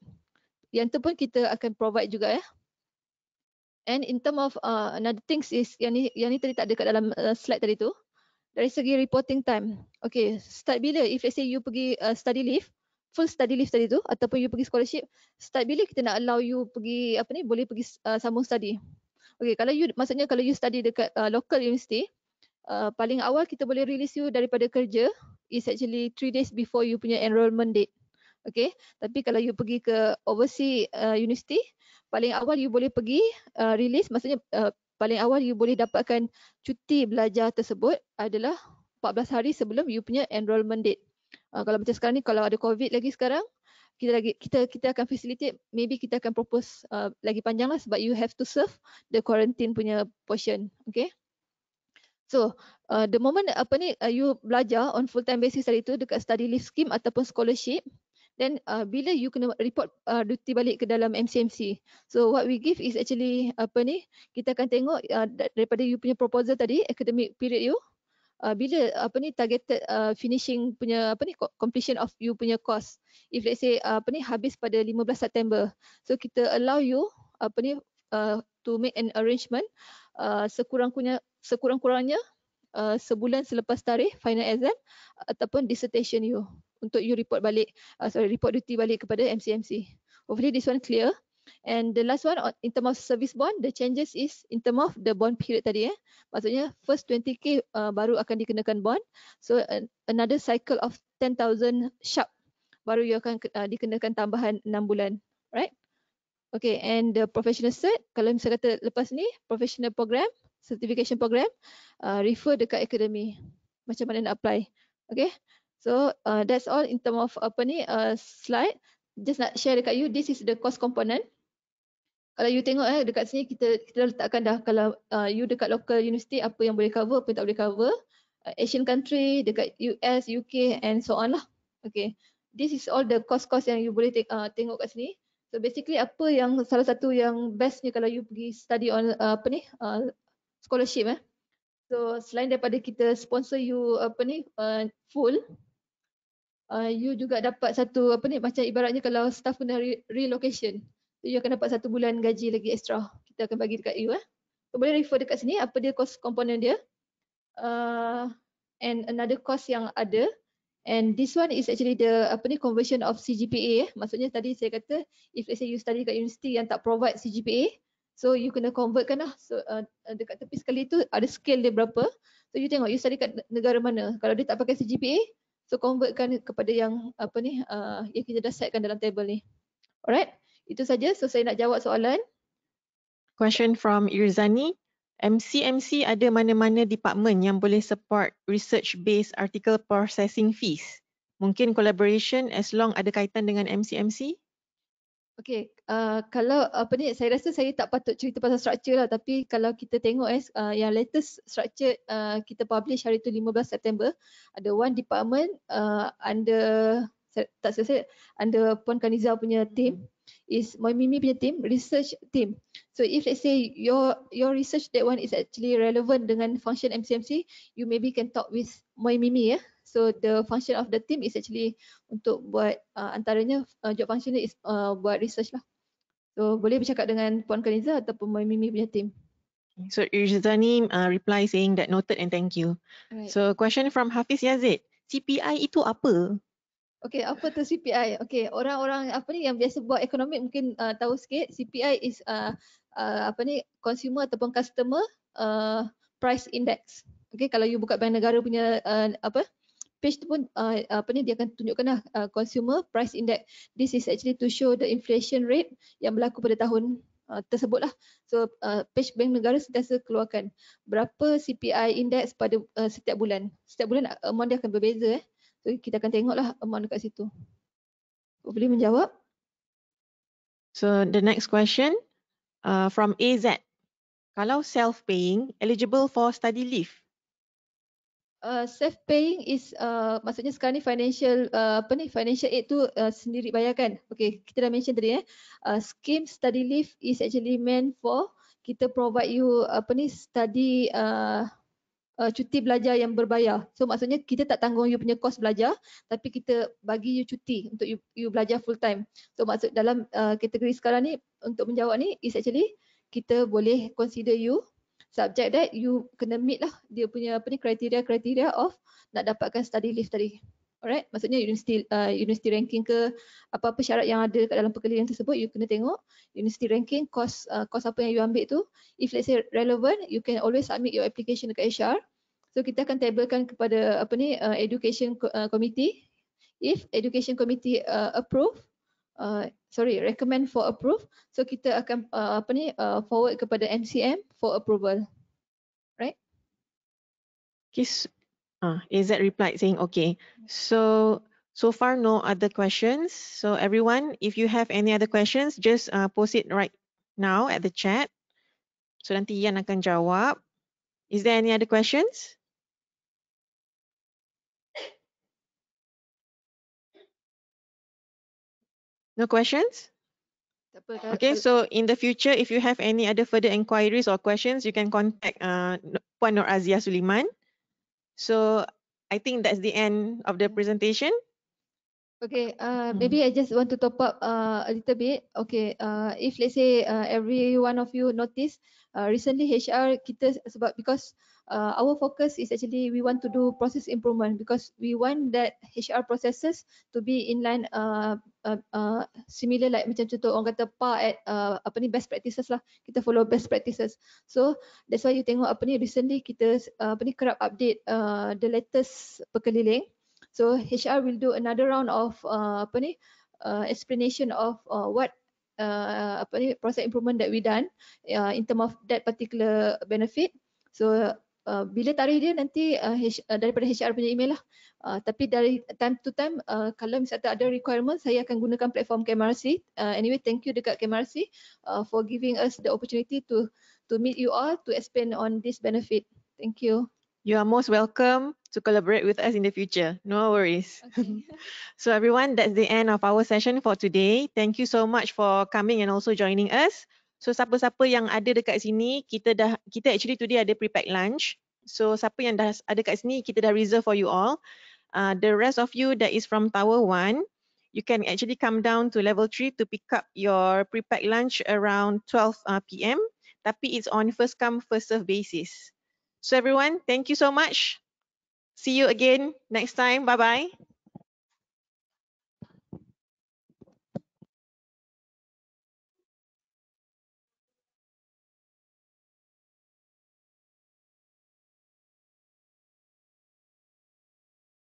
yang tu pun kita akan provide juga ya and in term of uh, another things is yang ni yang ni tadi tak ada kat dalam uh, slide tadi tu dari segi reporting time okay start bila if let's say you pergi uh, study leave full study leave tadi tu ataupun you pergi scholarship start bila kita nak allow you pergi apa ni boleh pergi uh, sambung study Okay, kalau you maksudnya kalau you study dekat uh, local university, uh, paling awal kita boleh release you daripada kerja is actually three days before you punya enrollment date. Okay, tapi kalau you pergi ke overseas uh, university, paling awal you boleh pergi uh, release, maksudnya uh, paling awal you boleh dapatkan cuti belajar tersebut adalah 14 hari sebelum you punya enrollment date. Uh, kalau macam sekarang ni kalau ada COVID lagi sekarang, kita lagi kita kita akan facilitate maybe kita akan propose uh, lagi panjang lah sebab you have to serve the quarantine punya portion okay so uh, the moment apa ni uh, you belajar on full time basis tadi tu dekat study leave scheme ataupun scholarship then uh, bila you kena report uh, duty balik ke dalam MCMC so what we give is actually apa ni kita akan tengok uh, daripada you punya proposal tadi academic period you uh, bila apa ni targeted uh, finishing punya apa ni completion of you punya course if let's say uh, apa ni habis pada 15 September so kita allow you apa ni uh, to make an arrangement uh, sekurang-kurangnya sekurang-kurangnya Uh, sebulan selepas tarikh final exam ataupun dissertation you untuk you report balik uh, sorry report duty balik kepada MCMC. Hopefully this one clear. And the last one in terms of service bond, the changes is in terms of the bond period tadi. Eh. Maksudnya first 20k uh, baru akan dikenakan bond. So uh, another cycle of 10,000 sharp baru you akan uh, dikenakan tambahan 6 bulan. Right? Okay and the professional cert, kalau misalnya kata lepas ni professional program, certification program, uh, refer dekat academy. Macam mana nak apply. Okay. So uh, that's all in terms of apa ni uh, slide just nak share dekat you this is the cost component kalau you tengok eh dekat sini kita kita letakkan dah kalau uh, you dekat local university apa yang boleh cover apa yang tak boleh cover uh, asian country dekat US UK and so on lah okay this is all the cost cost yang you boleh te uh, tengok kat sini so basically apa yang salah satu yang bestnya kalau you pergi study on uh, apa ni uh, scholarship eh so selain daripada kita sponsor you apa ni uh, full uh, you juga dapat satu apa ni macam ibaratnya kalau staff kena re- relocation you akan dapat satu bulan gaji lagi extra kita akan bagi dekat you eh you boleh refer dekat sini apa dia cost komponen dia uh, and another cost yang ada and this one is actually the apa ni conversion of CGPA eh maksudnya tadi saya kata if let's say you study dekat universiti yang tak provide CGPA So you kena convertkan lah. So uh, dekat tepi sekali tu ada scale dia berapa. So you tengok you study kat negara mana. Kalau dia tak pakai CGPA, So convertkan kepada yang apa ni uh, yang kita dah setkan dalam table ni. Alright. Itu saja. So saya nak jawab soalan. Question from Irzani. MCMC ada mana-mana department yang boleh support research based article processing fees? Mungkin collaboration as long ada kaitan dengan MCMC? Okay, uh, kalau apa ni, saya rasa saya tak patut cerita pasal structure lah tapi kalau kita tengok eh, uh, yang latest structure uh, kita publish hari tu 15 September ada one department uh, under, tak selesai, under Puan Kaniza punya hmm. team is Moi Mimi punya team, research team. So if let's say your your research that one is actually relevant dengan function MCMC, you maybe can talk with Moi Mimi ya. Eh? So the function of the team is actually untuk buat uh, antaranya uh, job function is uh, buat research lah. So boleh bercakap dengan Puan Kaniza ataupun Puan Mimi punya team. So Yuzani uh, reply saying that noted and thank you. Right. So question from Hafiz Yazid. CPI itu apa? Okay, apa tu CPI? Okay, orang-orang apa ni yang biasa buat ekonomi mungkin uh, tahu sikit. CPI is uh, uh, apa ni consumer ataupun customer uh, price index. Okay, kalau you buka bank negara punya uh, apa page tu pun uh, apa ni dia akan tunjukkan lah uh, consumer price index. This is actually to show the inflation rate yang berlaku pada tahun uh, tersebut lah. So uh, page bank negara sentiasa keluarkan berapa CPI index pada uh, setiap bulan. Setiap bulan uh, amount dia akan berbeza eh. So kita akan tengok lah amount dekat situ. Boleh menjawab? So the next question uh, from AZ. Kalau self-paying, eligible for study leave, uh, self paying is uh, maksudnya sekarang ni financial uh, apa ni financial aid tu uh, sendiri bayarkan. Okey, kita dah mention tadi eh. Uh, scheme study leave is actually meant for kita provide you apa ni study uh, Uh, cuti belajar yang berbayar. So maksudnya kita tak tanggung you punya kos belajar tapi kita bagi you cuti untuk you, you belajar full time. So maksud dalam uh, kategori sekarang ni untuk menjawab ni is actually kita boleh consider you subject that you kena meet lah dia punya apa ni kriteria kriteria of nak dapatkan study list tadi alright maksudnya university uh, university ranking ke apa-apa syarat yang ada kat dalam perkalian tersebut you kena tengok university ranking course uh, course apa yang you ambil tu if let's say relevant you can always submit your application dekat HR so kita akan tablekan kepada apa ni uh, education uh, committee if education committee uh, approve Uh, sorry recommend for approve so kita akan uh, apa ni uh, forward kepada MCM for approval right kis ah uh, is that replied saying okay so so far no other questions so everyone if you have any other questions just uh, post it right now at the chat so nanti Ian akan jawab is there any other questions No questions? Okay, so in the future, if you have any other further inquiries or questions, you can contact uh, Puan Nur Azia Suliman. So I think that's the end of the presentation. Okay, uh, hmm. maybe I just want to top up uh, a little bit. Okay, uh, if let's say uh, every one of you notice uh, recently HR kita sebab because uh, our focus is actually we want to do process improvement because we want that HR processes to be in line uh, uh, uh, similar like macam contoh orang kata pa at uh, apa ni best practices lah kita follow best practices. So that's why you tengok apa ni recently kita uh, apa ni kerap update uh, the latest pekeliling. So HR will do another round of uh, apa ni uh, explanation of uh, what uh, apa ni process improvement that we done uh, in term of that particular benefit. So Uh, bila tarikh dia nanti uh, H, uh, daripada HR punya email lah. Uh, tapi dari time to time uh, kalau misalnya ada requirement saya akan gunakan platform KMRC. Uh, anyway thank you dekat KMRC uh, for giving us the opportunity to to meet you all to expand on this benefit. Thank you. You are most welcome to collaborate with us in the future. No worries. Okay. so everyone, that's the end of our session for today. Thank you so much for coming and also joining us. So siapa-siapa yang ada dekat sini, kita dah kita actually today ada prepared lunch. So siapa yang dah ada kat sini, kita dah reserve for you all. Uh, the rest of you that is from Tower 1, you can actually come down to level 3 to pick up your prepared lunch around 12 uh, p.m. Tapi it's on first come, first serve basis. So everyone, thank you so much. See you again next time. Bye bye.